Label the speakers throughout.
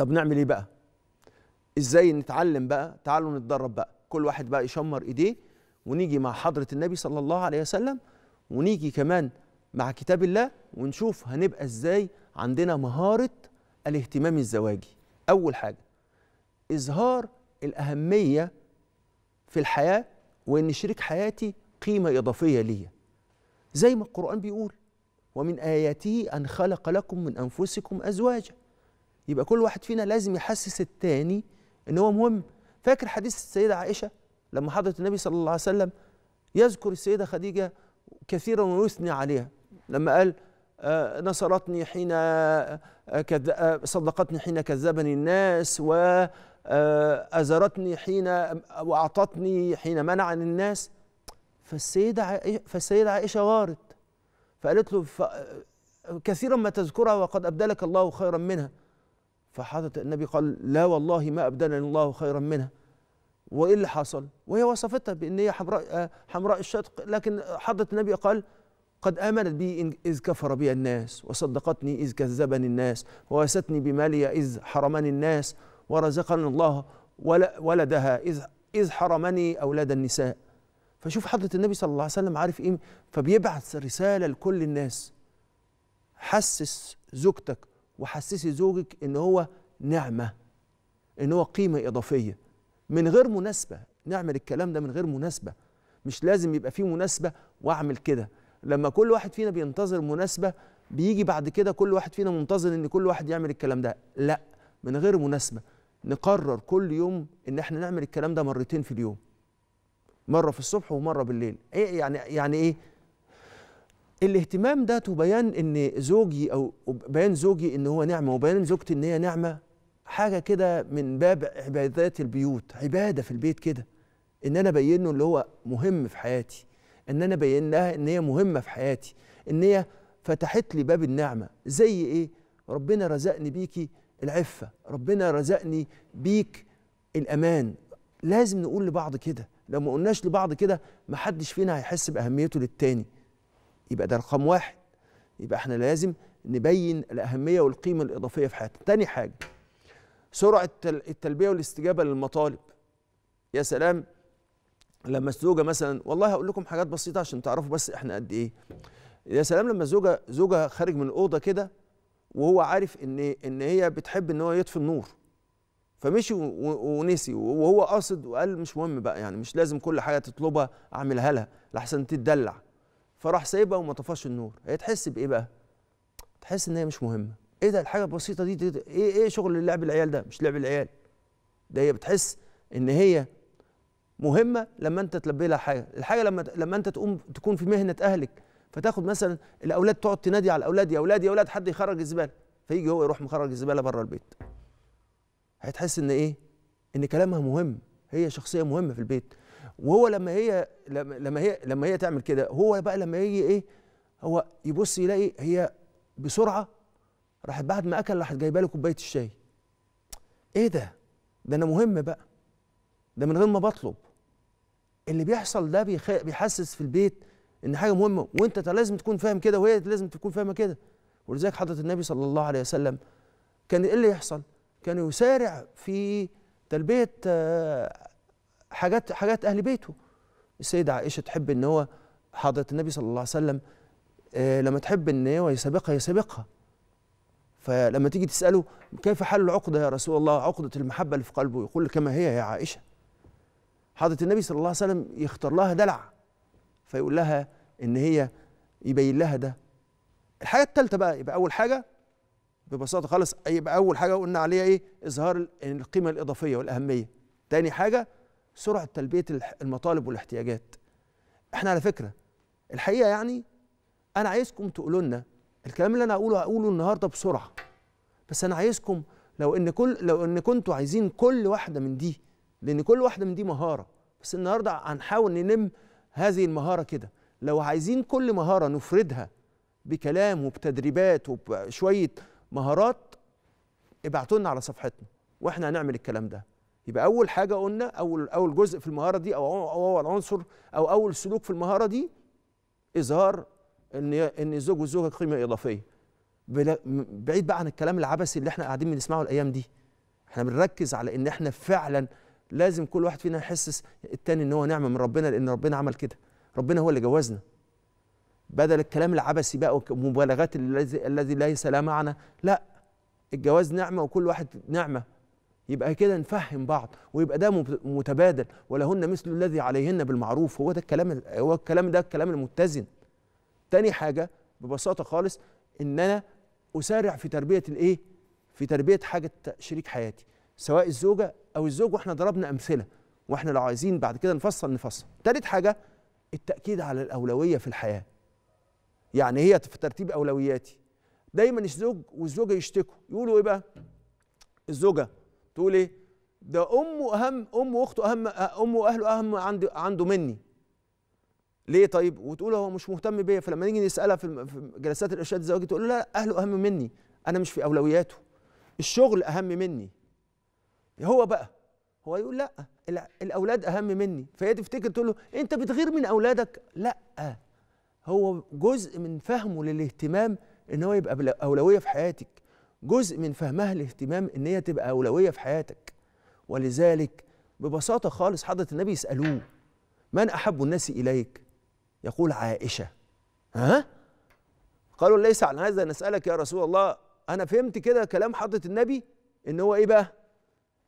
Speaker 1: طب نعمل ايه بقى ازاي نتعلم بقى تعالوا نتدرب بقى كل واحد بقى يشمر ايديه ونيجي مع حضره النبي صلى الله عليه وسلم ونيجي كمان مع كتاب الله ونشوف هنبقى ازاي عندنا مهاره الاهتمام الزواجي اول حاجه اظهار الاهميه في الحياه وان شريك حياتي قيمه اضافيه ليا زي ما القران بيقول ومن اياته ان خلق لكم من انفسكم ازواجا يبقى كل واحد فينا لازم يحسس التاني ان هو مهم فاكر حديث السيده عائشه لما حضرت النبي صلى الله عليه وسلم يذكر السيده خديجه كثيرا ويثني عليها لما قال آه، نصرتني حين آه، آه، صدقتني حين كذبني الناس وأزرتني حين وأعطتني حين منعني الناس فالسيدة فالسيدة عائشة غارت فقالت له كثيرا ما تذكرها وقد أبدلك الله خيرا منها فحضرة النبي قال لا والله ما أبدلني الله خيرا منها وإيه اللي حصل وهي وصفتها بأن هي حمراء, آه، حمراء الشدق لكن حضرة النبي قال قد آمنت بي إذ كفر بي الناس وصدقتني إذ كذبني الناس وواستني بمالي إذ حرمني الناس ورزقني الله ولدها إذ إذ حرمني أولاد النساء فشوف حضرة النبي صلى الله عليه وسلم عارف إيه فبيبعث رسالة لكل الناس حسس زوجتك وحسسي زوجك ان هو نعمه ان هو قيمه اضافيه من غير مناسبه نعمل الكلام ده من غير مناسبه مش لازم يبقى فيه مناسبه واعمل كده لما كل واحد فينا بينتظر مناسبه بيجي بعد كده كل واحد فينا منتظر ان كل واحد يعمل الكلام ده لا من غير مناسبه نقرر كل يوم ان احنا نعمل الكلام ده مرتين في اليوم مره في الصبح ومره بالليل ايه يعني يعني ايه الاهتمام ده وبيان ان زوجي او بيان زوجي ان هو نعمه وبيان زوجتي ان هي نعمه حاجه كده من باب عبادات البيوت عباده في البيت كده ان انا بينه اللي هو مهم في حياتي ان انا ابين لها ان هي مهمه في حياتي ان هي فتحت لي باب النعمه زي ايه ربنا رزقني بيكي العفه ربنا رزقني بيك الامان لازم نقول لبعض كده لو ما قلناش لبعض كده محدش فينا هيحس باهميته للتاني يبقى ده رقم واحد يبقى احنا لازم نبين الأهمية والقيمة الإضافية في حياتنا تاني حاجة سرعة التلبية والاستجابة للمطالب يا سلام لما الزوجة مثلا والله هقول لكم حاجات بسيطة عشان تعرفوا بس احنا قد ايه يا سلام لما الزوجة زوجها خارج من الأوضة كده وهو عارف ان ان هي بتحب ان هو يطفي النور فمشي ونسي وهو قاصد وقال مش مهم بقى يعني مش لازم كل حاجة تطلبها أعملها لها لحسن تتدلع فراح سايبها وما طفاش النور هي تحس بايه بقى تحس ان هي مش مهمه ايه ده الحاجه البسيطه دي, دي, دي ايه ايه شغل لعب العيال ده مش لعب العيال ده هي بتحس ان هي مهمه لما انت تلبي لها حاجه الحاجه لما لما انت تقوم تكون في مهنه اهلك فتاخد مثلا الاولاد تقعد تنادي على الاولاد يا اولاد يا اولاد حد يخرج الزباله فيجي هو يروح مخرج الزباله بره البيت هتحس ان ايه ان كلامها مهم هي شخصيه مهمه في البيت وهو لما هي لما هي لما هي تعمل كده هو بقى لما يجي ايه هو يبص يلاقي هي بسرعه راحت بعد ما اكل راحت جايبه له كوبايه الشاي ايه ده ده انا مهم بقى ده من غير ما بطلب اللي بيحصل ده بيخ... بيحسس في البيت ان حاجه مهمه وانت لازم تكون فاهم كده وهي لازم تكون فاهمه كده ولذلك حضره النبي صلى الله عليه وسلم كان ايه اللي يحصل كان يسارع في تلبيه آه، حاجات حاجات اهل بيته السيده عائشه تحب ان هو حضره النبي صلى الله عليه وسلم آه لما تحب ان هو يسابقها يسابقها فلما تيجي تساله كيف حل العقده يا رسول الله عقده المحبه اللي في قلبه يقول كما هي يا عائشه حضره النبي صلى الله عليه وسلم يختار لها دلع فيقول لها ان هي يبين لها ده الحاجه الثالثه بقى يبقى اول حاجه ببساطه خالص يبقى اول حاجه قلنا عليها ايه اظهار القيمه الاضافيه والاهميه تاني حاجه سرعه تلبيه المطالب والاحتياجات احنا على فكره الحقيقه يعني انا عايزكم تقولوا لنا الكلام اللي انا هقوله هقوله النهارده بسرعه بس انا عايزكم لو ان كل لو ان كنتوا عايزين كل واحده من دي لان كل واحده من دي مهاره بس النهارده هنحاول نلم هذه المهاره كده لو عايزين كل مهاره نفردها بكلام وبتدريبات وبشويه مهارات ابعتوا لنا على صفحتنا واحنا هنعمل الكلام ده يبقى اول حاجه قلنا اول اول جزء في المهاره دي او اول عنصر او اول سلوك في المهاره دي اظهار ان ان الزوج والزوجه قيمه اضافيه بعيد بقى عن الكلام العبثي اللي احنا قاعدين بنسمعه الايام دي احنا بنركز على ان احنا فعلا لازم كل واحد فينا يحسس التاني ان هو نعمه من ربنا لان ربنا عمل كده ربنا هو اللي جوزنا بدل الكلام العبثي بقى ومبالغات الذي ليس لا معنى لا الجواز نعمه وكل واحد نعمه يبقى كده نفهم بعض ويبقى ده متبادل ولهن مثل الذي عليهن بالمعروف هو ده الكلام هو الكلام ده الكلام المتزن تاني حاجه ببساطه خالص ان انا اسارع في تربيه الايه في تربيه حاجه شريك حياتي سواء الزوجه او الزوج واحنا ضربنا امثله واحنا لو عايزين بعد كده نفصل نفصل تالت حاجه التاكيد على الاولويه في الحياه يعني هي في ترتيب اولوياتي دايما الزوج والزوجه يشتكوا يقولوا ايه بقى الزوجه تقول ايه ده امه اهم امه واخته اهم امه واهله اهم عند عنده مني ليه طيب وتقول هو مش مهتم بيا فلما نيجي نسالها في جلسات الارشاد الزواجي تقول له لا اهله اهم مني انا مش في اولوياته الشغل اهم مني هو بقى هو يقول لا الاولاد اهم مني فهي تفتكر تقول له انت بتغير من اولادك لا هو جزء من فهمه للاهتمام ان هو يبقى اولويه في حياتك جزء من فهمها الاهتمام ان هي تبقى اولويه في حياتك ولذلك ببساطه خالص حضره النبي يسالوه من احب الناس اليك يقول عائشه ها قالوا ليس عن هذا نسالك يا رسول الله انا فهمت كده كلام حضره النبي ان هو ايه بقى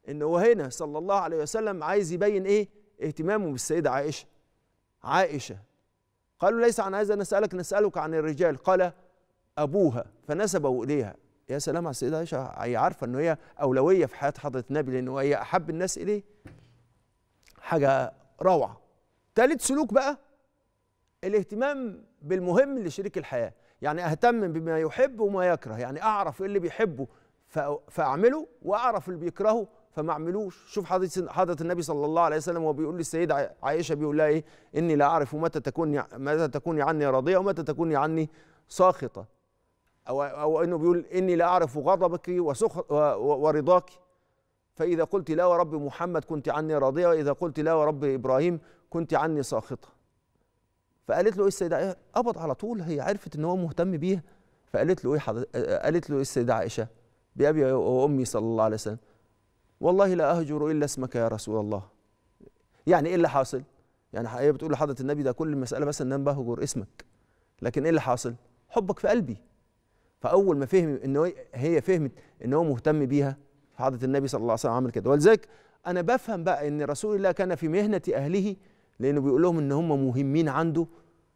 Speaker 1: ان هو هنا صلى الله عليه وسلم عايز يبين ايه اهتمامه بالسيده عائشه عائشه قالوا ليس عن هذا نسالك نسالك عن الرجال قال ابوها فنسبه اليها يا سلام على السيده عائشه هي عارفه ان هي اولويه في حياه حضره النبي لان هي احب الناس اليه حاجه روعه ثالث سلوك بقى الاهتمام بالمهم لشريك الحياه يعني اهتم بما يحب وما يكره يعني اعرف إيه اللي بيحبه فاعمله واعرف اللي بيكرهه فما اعملوش شوف حضره حضره النبي صلى الله عليه وسلم وهو بيقول للسيده عائشه بيقول لها ايه اني لا اعرف متى تكون متى تكوني عني راضيه ومتى تكوني عني ساخطه أو, أو أنه بيقول إني لا أعرف غضبك ورضاك فإذا قلت لا ورب محمد كنت عني راضية وإذا قلت لا ورب إبراهيم كنت عني ساخطة فقالت له إيه السيدة عائشة قبض على طول هي عرفت إن هو مهتم بيها فقالت له إيه قالت له إيه السيدة عائشة بأبي وأمي صلى الله عليه وسلم والله لا أهجر إلا اسمك يا رسول الله يعني إيه اللي حاصل؟ يعني هي بتقول لحضرة النبي ده كل المسألة بس إن أنا بهجر اسمك لكن إيه اللي حاصل؟ حبك في قلبي فاول ما فهم ان هي فهمت ان هو مهتم بيها حضره النبي صلى الله عليه وسلم عمل كده ولذلك انا بفهم بقى ان رسول الله كان في مهنه اهله لانه بيقول لهم ان هم مهمين عنده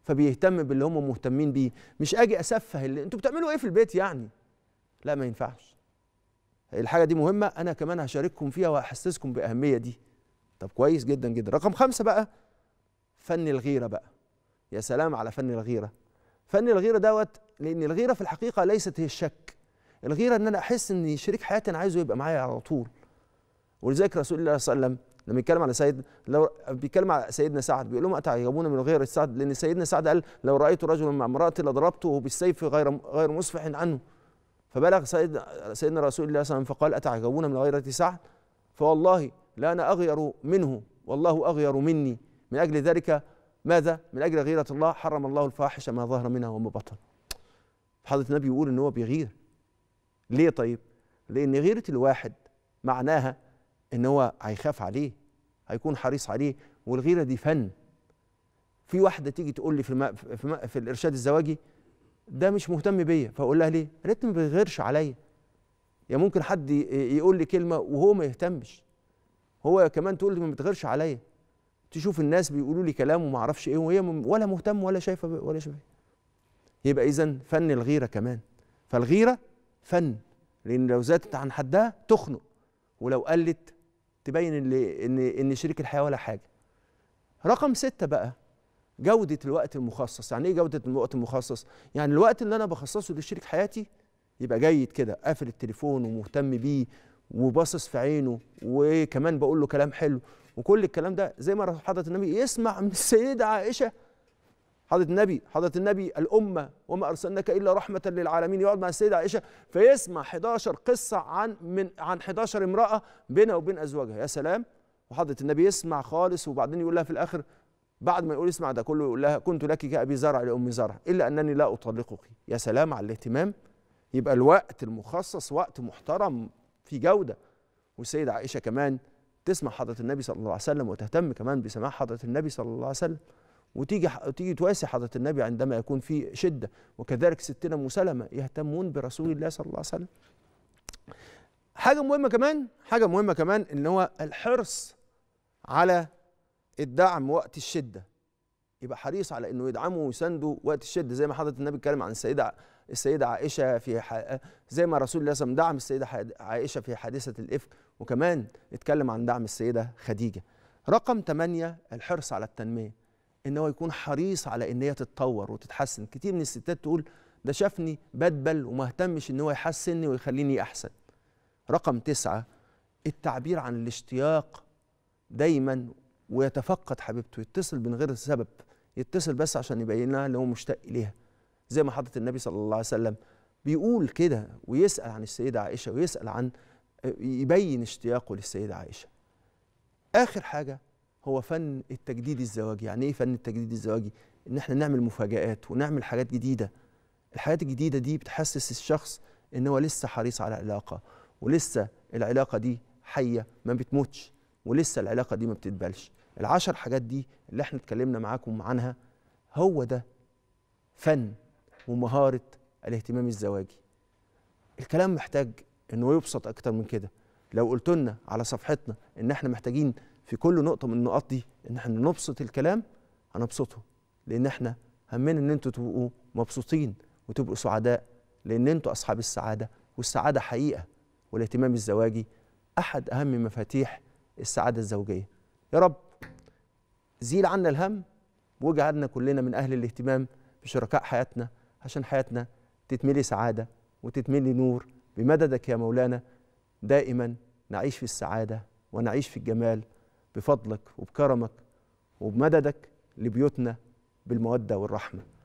Speaker 1: فبيهتم باللي هم مهتمين بيه مش اجي اسفه اللي انتوا بتعملوا ايه في البيت يعني لا ما ينفعش الحاجه دي مهمه انا كمان هشارككم فيها واحسسكم باهميه دي طب كويس جدا جدا رقم خمسة بقى فن الغيرة بقى يا سلام على فن الغيرة فن الغيرة دوت لان الغيره في الحقيقه ليست هي الشك الغيره ان انا احس ان شريك حياتي انا عايزه يبقى معايا على طول ولذلك رسول الله صلى الله عليه وسلم لما يتكلم على سيد لو بيتكلم على سيدنا سعد بيقول لهم اتعجبون من غير سعد لان سيدنا سعد قال لو رايت رجلا مع امراه لضربته بالسيف غير غير مسفح عنه فبلغ سيد سيدنا رسول الله صلى الله عليه وسلم فقال اتعجبون من غيرة سعد فوالله لا انا اغير منه والله اغير مني من اجل ذلك ماذا؟ من اجل غيرة الله حرم الله الفاحشه ما ظهر منها وما بطن حضرة النبي يقول ان هو بيغير ليه طيب لان غيرة الواحد معناها ان هو هيخاف عليه هيكون حريص عليه والغيرة دي فن في واحدة تيجي تقول لي في, الم... في, الم... في الارشاد الزواجي ده مش مهتم بيا فاقول لها ليه ريت ما بيغيرش عليا يا يعني ممكن حد يقول لي كلمة وهو ما يهتمش هو كمان تقول لي ما بتغيرش عليا تشوف الناس بيقولوا لي كلام وما اعرفش ايه وهي ولا مهتم ولا شايفه ولا شايفه يبقى إذا فن الغيرة كمان فالغيرة فن لأن لو زادت عن حدها تخنق ولو قلت تبين إن إن شريك الحياة ولا حاجة. رقم ستة بقى جودة الوقت المخصص، يعني إيه جودة الوقت المخصص؟ يعني الوقت اللي أنا بخصصه لشريك حياتي يبقى جيد كده قافل التليفون ومهتم بيه وباصص في عينه وكمان بقول له كلام حلو وكل الكلام ده زي ما حضرة النبي يسمع من السيدة عائشة حضرة النبي حضرة النبي الأمة وما أرسلناك إلا رحمة للعالمين يقعد مع السيدة عائشة فيسمع 11 قصة عن من عن 11 امرأة بينها وبين أزواجها يا سلام وحضرة النبي يسمع خالص وبعدين يقول لها في الآخر بعد ما يقول اسمع ده كله يقول لها كنت لك كأبي زرع لأم زرع إلا أنني لا أطلقك يا سلام على الاهتمام يبقى الوقت المخصص وقت محترم في جودة والسيدة عائشة كمان تسمع حضرة النبي صلى الله عليه وسلم وتهتم كمان بسماع حضرة النبي صلى الله عليه وسلم وتيجي تيجي تواسي حضره النبي عندما يكون في شده وكذلك ستنا مسلمه يهتمون برسول الله صلى الله عليه وسلم حاجه مهمه كمان حاجه مهمه كمان ان هو الحرص على الدعم وقت الشده يبقى حريص على انه يدعمه ويسنده وقت الشده زي ما حضره النبي اتكلم عن السيده السيده عائشه في ح... زي ما رسول الله صلى الله عليه وسلم دعم السيده عائشه في حادثه الافك وكمان اتكلم عن دعم السيده خديجه رقم 8 الحرص على التنميه ان هو يكون حريص على ان هي تتطور وتتحسن كتير من الستات تقول ده شافني بدبل وما اهتمش ان هو يحسني ويخليني احسن رقم تسعة التعبير عن الاشتياق دايما ويتفقد حبيبته يتصل من غير سبب يتصل بس عشان يبين لها اللي هو مشتاق اليها زي ما حضرة النبي صلى الله عليه وسلم بيقول كده ويسأل عن السيدة عائشة ويسأل عن يبين اشتياقه للسيدة عائشة آخر حاجة هو فن التجديد الزواجي يعني ايه فن التجديد الزواجي ان احنا نعمل مفاجآت ونعمل حاجات جديدة الحاجات الجديدة دي بتحسس الشخص ان هو لسه حريص على علاقة ولسه العلاقة دي حية ما بتموتش ولسه العلاقة دي ما بتتبلش العشر حاجات دي اللي احنا اتكلمنا معاكم عنها هو ده فن ومهارة الاهتمام الزواجي الكلام محتاج انه يبسط اكتر من كده لو قلت لنا على صفحتنا ان احنا محتاجين في كل نقطه من النقاط دي ان احنا نبسط الكلام هنبسطه لان احنا همنا ان انتوا تبقوا مبسوطين وتبقوا سعداء لان انتوا اصحاب السعاده والسعاده حقيقه والاهتمام الزواجي احد اهم مفاتيح السعاده الزوجيه يا رب زيل عنا الهم واجعلنا كلنا من اهل الاهتمام بشركاء حياتنا عشان حياتنا تتملي سعاده وتتملي نور بمددك يا مولانا دائما نعيش في السعاده ونعيش في الجمال بفضلك وبكرمك وبمددك لبيوتنا بالموده والرحمه